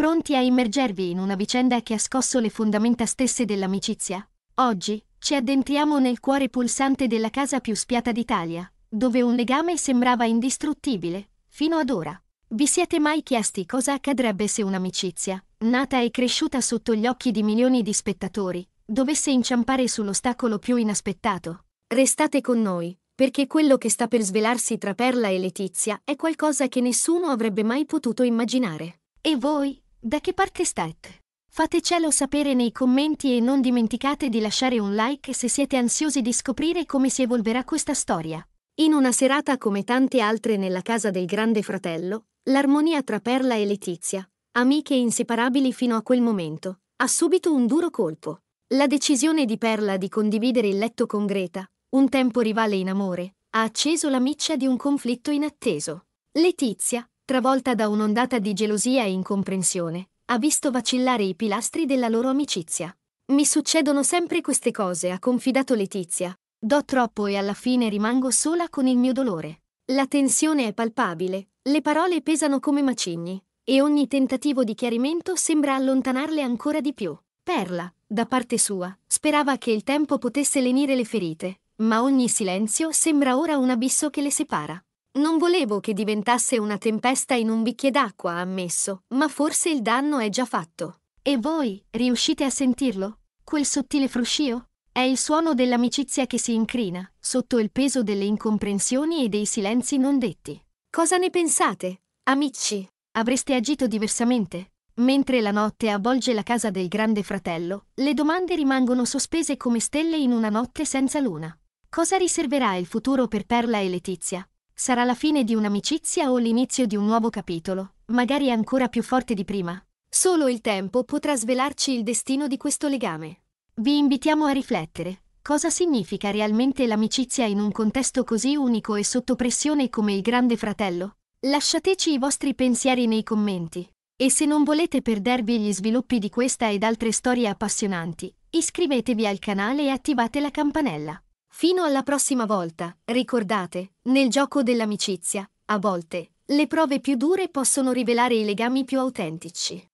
pronti a immergervi in una vicenda che ha scosso le fondamenta stesse dell'amicizia. Oggi ci addentriamo nel cuore pulsante della casa più spiata d'Italia, dove un legame sembrava indistruttibile, fino ad ora. Vi siete mai chiesti cosa accadrebbe se un'amicizia, nata e cresciuta sotto gli occhi di milioni di spettatori, dovesse inciampare sull'ostacolo più inaspettato? Restate con noi, perché quello che sta per svelarsi tra Perla e Letizia è qualcosa che nessuno avrebbe mai potuto immaginare. E voi, da che parte state? Fatecelo sapere nei commenti e non dimenticate di lasciare un like se siete ansiosi di scoprire come si evolverà questa storia. In una serata come tante altre nella casa del grande fratello, l'armonia tra Perla e Letizia, amiche inseparabili fino a quel momento, ha subito un duro colpo. La decisione di Perla di condividere il letto con Greta, un tempo rivale in amore, ha acceso la miccia di un conflitto inatteso. Letizia, travolta da un'ondata di gelosia e incomprensione, ha visto vacillare i pilastri della loro amicizia. Mi succedono sempre queste cose, ha confidato Letizia. Do troppo e alla fine rimango sola con il mio dolore. La tensione è palpabile, le parole pesano come macigni, e ogni tentativo di chiarimento sembra allontanarle ancora di più. Perla, da parte sua, sperava che il tempo potesse lenire le ferite, ma ogni silenzio sembra ora un abisso che le separa. Non volevo che diventasse una tempesta in un bicchiere d'acqua, ammesso, ma forse il danno è già fatto. E voi, riuscite a sentirlo? Quel sottile fruscio? È il suono dell'amicizia che si incrina, sotto il peso delle incomprensioni e dei silenzi non detti. Cosa ne pensate, amici? Avreste agito diversamente? Mentre la notte avvolge la casa del grande fratello, le domande rimangono sospese come stelle in una notte senza luna. Cosa riserverà il futuro per Perla e Letizia? sarà la fine di un'amicizia o l'inizio di un nuovo capitolo, magari ancora più forte di prima. Solo il tempo potrà svelarci il destino di questo legame. Vi invitiamo a riflettere. Cosa significa realmente l'amicizia in un contesto così unico e sotto pressione come il Grande Fratello? Lasciateci i vostri pensieri nei commenti. E se non volete perdervi gli sviluppi di questa ed altre storie appassionanti, iscrivetevi al canale e attivate la campanella. Fino alla prossima volta, ricordate, nel gioco dell'amicizia, a volte, le prove più dure possono rivelare i legami più autentici.